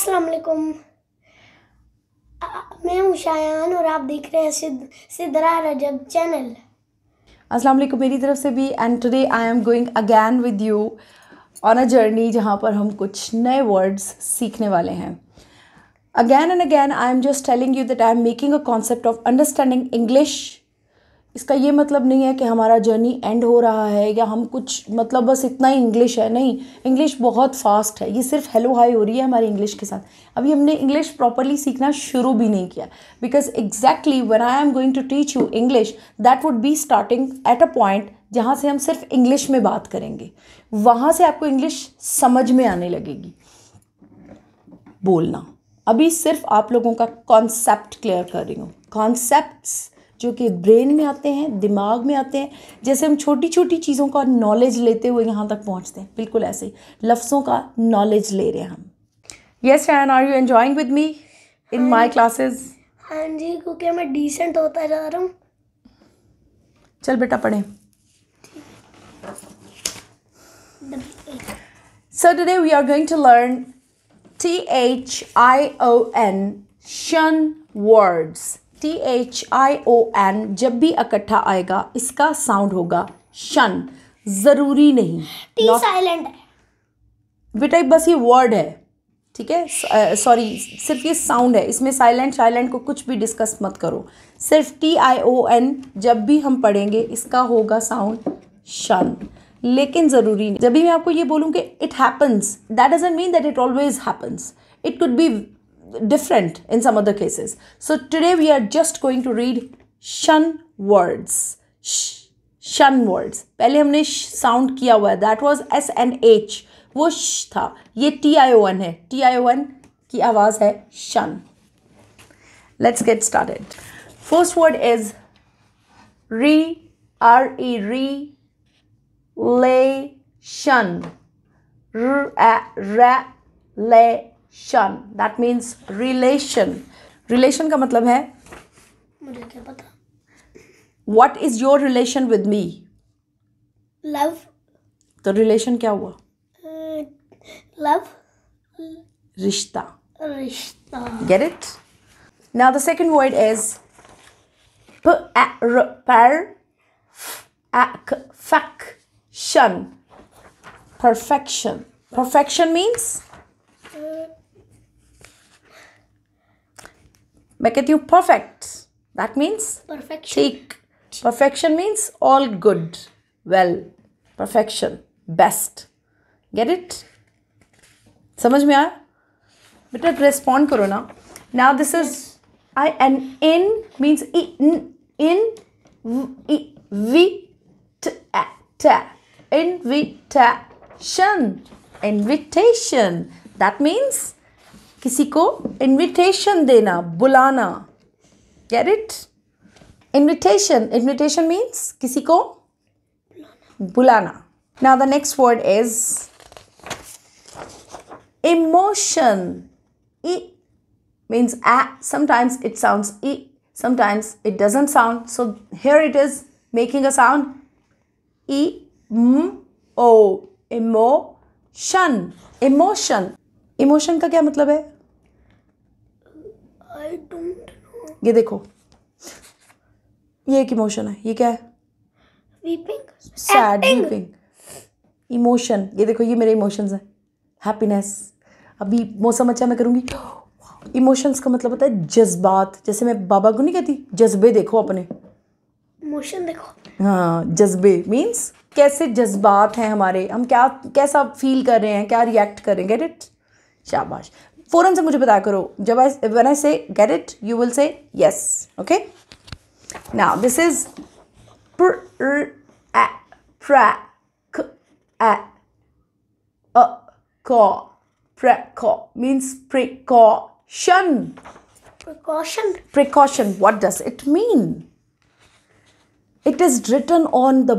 अस्सलाम वालेकुम मैं हूँ शायान और आप देख रहे हैं सिद्धरा सिदरा रजब चैनल अस्सलाम वालेकुम मेरी तरफ से भी and today I am going again with you on a journey जहाँ पर हम कुछ नए वर्ड्स सीखने वाले हैं again and again I am just telling you that I am making a concept of understanding English इसका ये मतलब नहीं है कि हमारा जर्नी एंड हो रहा है या हम कुछ मतलब बस इतना ही इंग्लिश है नहीं इंग्लिश बहुत फास्ट है ये सिर्फ हेलो हाई हो रही है हमारी इंग्लिश के साथ अभी हमने इंग्लिश प्रॉपरली सीखना शुरू भी नहीं किया because exactly one I am going to teach you English that would be starting at a point जहाँ से हम सिर्फ इंग्लिश में बात करेंगे वहाँ से आपको इंग्लिश समझ में आने लगेगी बोलना अभी सिर्फ आप लोगों का कॉन्सेप्ट क्लियर कर रही हूँ कॉन्सेप्ट जो कि ब्रेन में आते हैं दिमाग में आते हैं जैसे हम छोटी छोटी चीज़ों का नॉलेज लेते हुए यहाँ तक पहुँचते हैं बिल्कुल ऐसे ही लफ्ज़ों का नॉलेज ले रहे हैं हम yes fan are you enjoying with me in my classes हाँ जी क्योंकि मैं डिसेंट होता जा रहा हूँ चल बेटा पढ़े so today we are going to learn T H I O N shun words T H I O N जब भी इकट्ठा आएगा इसका साउंड होगा शन ज़रूरी नहीं साइलेंट बेटा बस ये वर्ड है ठीक है सॉरी सिर्फ ये साउंड है इसमें साइलेंट साइलेंट को कुछ भी डिस्कस मत करो सिर्फ टी आई ओ एन जब भी हम पढ़ेंगे इसका होगा साउंड शन लेकिन ज़रूरी नहीं जब भी मैं आपको ये बोलूँ कि it happens that doesn't mean that it always happens it could be different in some other cases. So today we are just going to read shun words. Sh, shun words. पहले हमने sound किया हुआ है that was S and H. वो sh था ये one आई ओ की आवाज़ है shun let's get started first word is re R E ले शन le शन दैट मीन्स रिलेशन रिलेशन का मतलब है मुझे क्या पता what is your relation with me love तो रिलेशन क्या हुआ लव uh, रिश्ता रिश्ता get it now the second word is perfection perfection means it you perfect. That means perfection. Seek. Perfection means all good, well, perfection, best. Get it? समझ में आया बेटा respond करो ना now this is I. N. Means in in in invitation invitation that means किसी को invitation देना बुलाना get it invitation invitation means किसी को बुलाना now the next word is emotion e means a sometimes it sounds e sometimes it doesn't sound so here it is making a sound e m o emotion emotion emotion का क्या मतलब है I don't no ये देखो ये एक emotion है ये क्या है वीपिंग सैड वीपिंग इमोशन ये देखो ये मेरे इमोशंस हैं हैप्पीनेस अभी मौसम अच्छा मैं करूँगी इमोशंस का मतलब होता है जज्बात जैसे मैं बाबा को नहीं कहती जज्बे देखो अपने इमोशन देखो हाँ जज्बे मीन्स कैसे जज्बात हैं हमारे हम क्या कैसा फील कर रहे हैं क्या रिएक्ट कर रहे हैं गेट इट शाबाश फ़ौरन से मुझे बताया करो जब आई one I say get it you will say yes okay now this is means precaution precaution precaution what does it mean it is written on the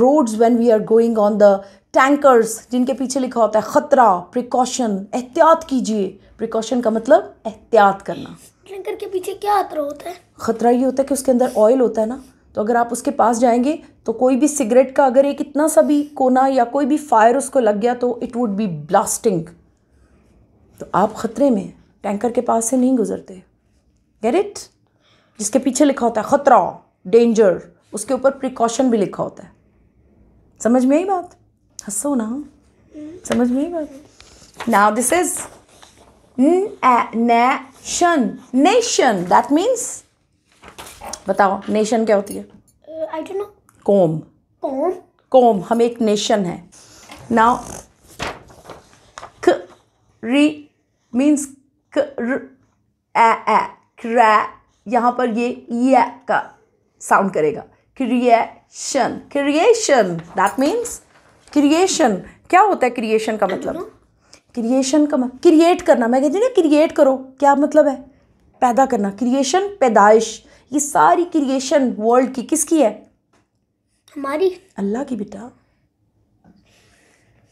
roads when we are going on the tankers जिनके पीछे लिखा होता है ख़तरा precaution एहतियात कीजिए precaution का मतलब एहतियात करना टैंकर के पीछे क्या खतरा होता है खतरा ये होता है कि उसके अंदर ऑयल होता है ना तो अगर आप उसके पास जाएंगे तो कोई भी सिगरेट का अगर एक इतना सा भी कोना या कोई भी फायर उसको लग गया तो इट वुड बी ब्लास्टिंग तो आप ख़तरे में टैंकर के पास से नहीं गुजरते गेट इट जिसके पीछे लिखा होता है ख़तरा डेंजर उसके ऊपर प्रिकॉशन भी लिखा होता है समझ में आई बात हंसो ना समझ में बात now this is nation nation that means बताओ नेशन क्या होती है आई डोंट नो कॉम कॉम कॉम हम एक नेशन है नाउ क री मीन्स क क्र यहाँ पर ये ये का साउंड करेगा creation creation that means creation क्या होता है क्रिएशन का मतलब क्रिएशन का मतलब क्रिएट करना मैं कहती हूँ ना क्रिएट करो क्या मतलब है पैदा करना क्रिएशन पैदाइश ये सारी क्रिएशन वर्ल्ड की किसकी है हमारी अल्लाह की बेटा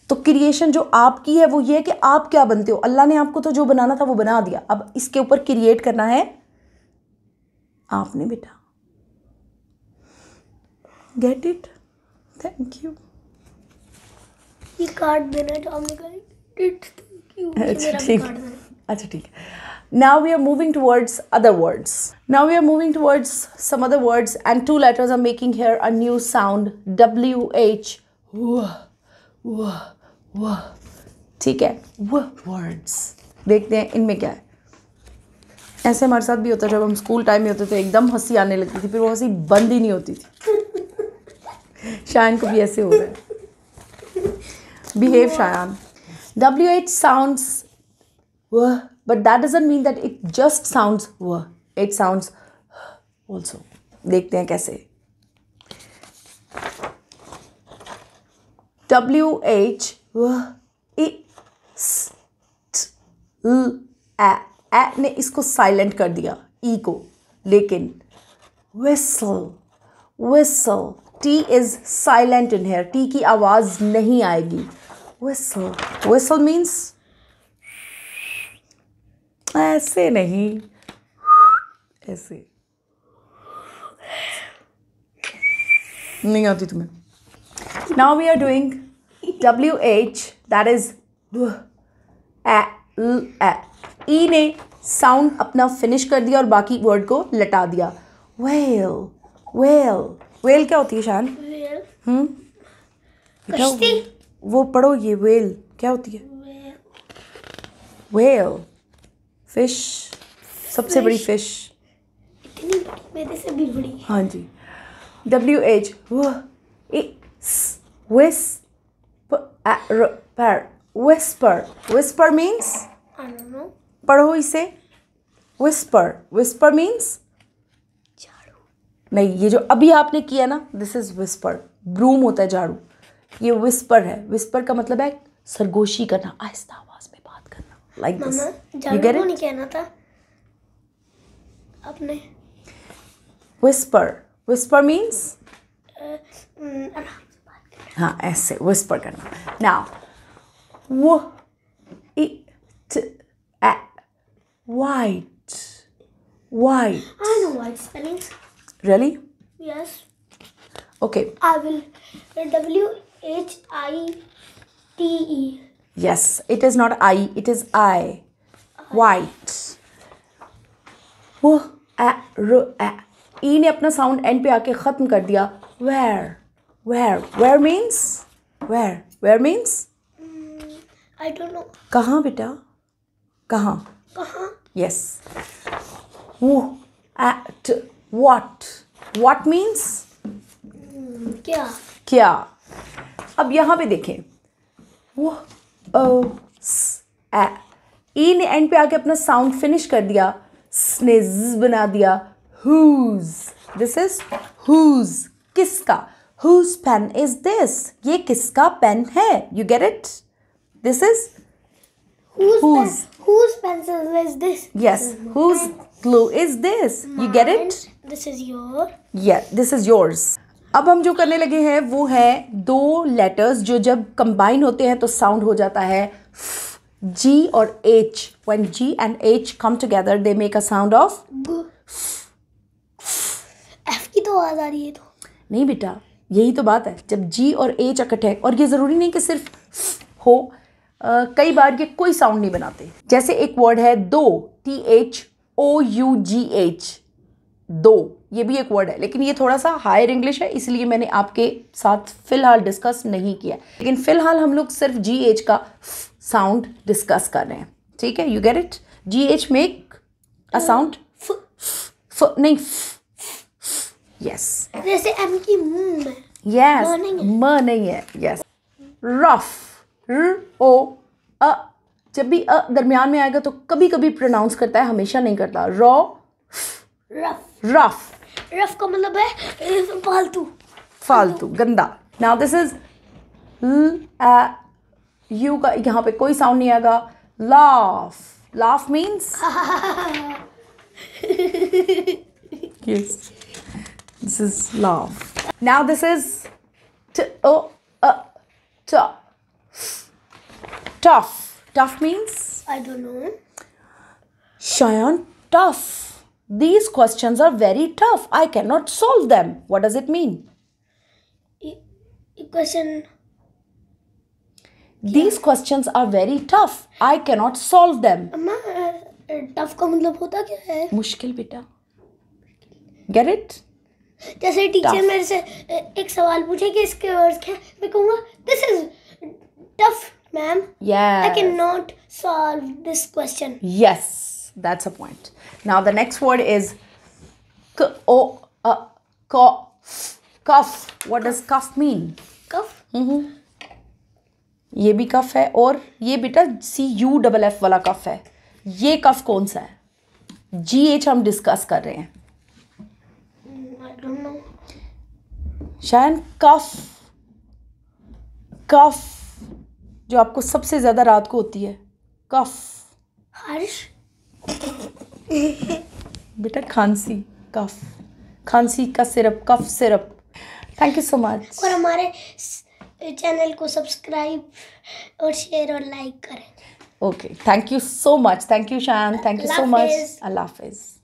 तो क्रिएशन जो आपकी है वो ये है कि आप क्या बनते हो अल्लाह ने आपको तो जो बनाना था वो बना दिया अब इसके ऊपर क्रिएट करना है आपने बेटा गेट इट थैंक यू ये काट देना जामने अच्छा ठीक अच्छा ठीक now we are moving towards other words now we are moving towards some other words and two letters are making here a new sound W wh ठीक है वह वर्ड्स देखते हैं इनमें क्या है ऐसे हमारे साथ भी होता जब हम स्कूल टाइम में होते थे एकदम हंसी आने लगती थी फिर वो हंसी बंद ही नहीं होती थी शायन को भी ऐसे हो रहा है behave Shayan. WH sounds wuh, but that doesn't mean that it just sounds wuh. It sounds also. देखते हैं कैसे W H wuh, I, s, t, l, a, a ने इसको साइलेंट कर दिया ई को लेकिन whistle whistle t is silent in here t की आवाज़ नहीं आएगी whistle. Whistle means ऐसे नहीं ऐसे नहीं आती तुम्हें now we are doing W H that is ई ने साउंड अपना फिनिश कर दिया और बाकी वर्ड को लटा दिया वेल वेल वेल क्या होती है शान हम्म वो पढ़ो ये वेल क्या होती है वेल फिश सबसे बड़ी फिश इतनी बड़ी मेरे से भी बड़ी हाँ जी W H whisper whisper whisper means पढ़ो इसे विस्पर विस्पर मीन्स नहीं ये जो अभी आपने किया ना दिस इज विस्पर ब्रूम होता है झाड़ू ये विस्पर है विस्पर का मतलब है सरगोशी करना आहिस्ता आवाज में बात करना लाइक like नहीं कहना था अपने विस्पर विस्पर मीन्स हाँ ऐसे विस्पर करना नाउ वो it white white really know white spellings really yes H I T E. Yes, it is not I, it is I. White. वो ए र ए ई ने अपना साउंड एंड पे आके ख़त्म कर दिया where where where means where where means I don't know कहाँ बेटा कहाँ कहाँ यस वो एट व्हाट व्हाट मीन्स क्या क्या अब यहाँ पे देखें वो अ ए ने एंड पे आके अपना साउंड फिनिश कर दिया स बना दिया हुज दिस इज हुज किसका हुज पेन इज दिस ये किसका पेन है you get it this is whose whose pencil is this yes whose glue is this you get it this is your या दिस इज योर्स अब हम जो करने लगे हैं वो है दो लेटर्स जो जब कंबाइन होते हैं तो साउंड हो जाता है जी और H when G and H come together they make a sound of F की तो आवाज़ आ रही है तो नहीं बेटा यही तो बात है जब जी और एच इकट्ठे और ये ज़रूरी नहीं कि सिर्फ हो आ, कई बार ये कोई साउंड नहीं बनाते जैसे एक वर्ड है though T H O U G H though ये भी एक वर्ड है लेकिन ये थोड़ा सा हायर इंग्लिश है इसलिए मैंने आपके साथ फ़िलहाल डिस्कस नहीं किया लेकिन फ़िलहाल हम लोग सिर्फ जी एच का साउंड डिस्कस कर रहे हैं ठीक है you get it G H make a sound नहीं यस जैसे एम की यस म नहीं है यस रफ ओ अ जब भी अ दरमियान में आएगा तो कभी कभी प्रोनाउंस करता है हमेशा नहीं करता रॉ रफ रफ रफ का मतलब है फालतू फालतू गंदा नाउ दिस इज ल यू का यहाँ पे कोई साउंड नहीं आएगा laugh laugh means this is laugh now this is tough tough means I don't know शायन tough These questions are very tough. I cannot solve them. What does it mean? Equation. These questions are very tough. I cannot solve them. अम्मा eh, tough का मतलब होता क्या है मुश्किल बेटा Get it? जैसे टीचर मेरे से एक सवाल पूछे कि इसके वर्ड्स क्या मैं कहूँगा this is tough ma'am I can not solve this question yes That's a point. Now the next word is k o a cough. Cough. What does cough mean? Cough. Mm-hmm. ये भी कफ है और ये बेटा सी U double F वाला कफ है ये कफ कौन सा है जी एच हम डिस्कस कर रहे हैं शायन कफ कफ जो आपको सबसे ज़्यादा रात को होती है कफ हर्ष बेटा खांसी कफ खांसी का syrup cough syrup thank you so much और हमारे चैनल को सब्सक्राइब और शेयर और लाइक करें okay thank you so much thank you Shaan thank you so much अल्लाह हाफिज़